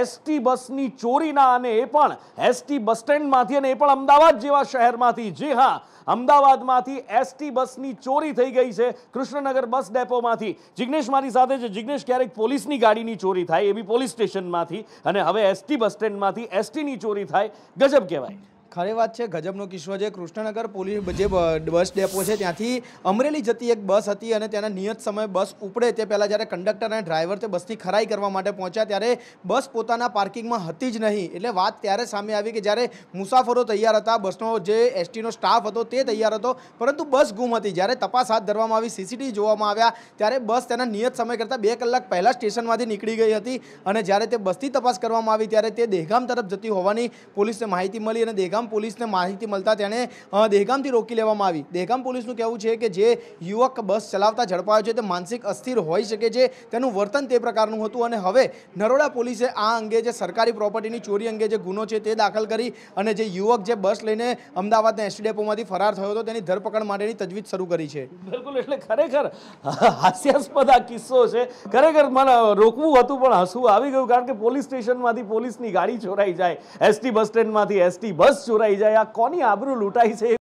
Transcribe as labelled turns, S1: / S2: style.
S1: ST બસની ચોરીના અને એ પણ એસટી બસ સ્ટેન્ડમાંથી અને એ પણ અમદાવાદ જેવા શહેરમાંથી જી હા અમદાવાદમાંથી એસટી બસની ચોરી થઈ ગઈ છે કૃષ્ણનગર બસ ડેપોમાંથી જિગ્નેશ મારી સાથે છે જિગ્નેશ ક્યારેક પોલીસની ગાડીની ચોરી થાય એ બી પોલીસ સ્ટેશનમાંથી અને હવે એસટી બસ સ્ટેન્ડમાંથી એસટીની ચોરી થાય ગજબ કહેવાય ખરી વાત છે ગજબનો
S2: કિસ્સો છે કૃષ્ણનગર પોલીસ જે બસ ડેપો છે ત્યાંથી અમરેલી જતી એક બસ હતી અને તેના નિયત સમયે બસ ઉપડે તે પહેલાં જ્યારે કંડક્ટર અને ડ્રાઈવર તે બસની ખરાઈ કરવા માટે પહોંચ્યા ત્યારે બસ પોતાના પાર્કિંગમાં હતી જ નહીં એટલે વાત ત્યારે સામે આવી કે જ્યારે મુસાફરો તૈયાર હતા બસનો જે એસટીનો સ્ટાફ હતો તે તૈયાર હતો પરંતુ બસ ગુમ હતી જ્યારે તપાસ હાથ ધરવામાં આવી સીસીટીવી જોવામાં આવ્યા ત્યારે બસ તેના નિયત સમય કરતાં બે કલાક પહેલાં સ્ટેશનમાંથી નીકળી ગઈ હતી અને જ્યારે તે બસથી તપાસ કરવામાં આવી ત્યારે તે દેહગામ તરફ જતી હોવાની પોલીસને માહિતી મળી અને દેહગામ દહેગામ પોલીસને માહિતી મળતા તેણે દહેગામથી રોકી લેવામાં આવી દહેગામ પોલીસનું કહેવું છે કે જે યુવક બસ ચલાવતા ઝડપાયો છે તે માનસિક અસ્થિર હોઈ શકે છે તેનું વર્તન તે પ્રકારનું હતું અને હવે નરોડા પોલીસે આ અંગે જે સરકારી પ્રોપર્ટીની ચોરી અંગે જે ગુનો છે તે દાખલ કરી અને જે યુવક જે બસ લઈને અમદાવાદના એસટી ડેપોમાંથી ફરાર થયો હતો તેની ધરપકડ માટેની તજવીજ શરૂ કરી છે બિલકુલ એટલે ખરેખર
S1: હાસ્યાસ્પદ આ કિસ્સો છે ખરેખર મને રોકવું હતું પણ હસવું આવી ગયું કારણ કે પોલીસ સ્ટેશનમાંથી પોલીસની ગાડી ચોરાઈ જાય એસટી બસ સ્ટેન્ડમાંથી એસટી બસ ચોરાઈ જાય આ કોની આબરૂ લૂંટાઈ છે એ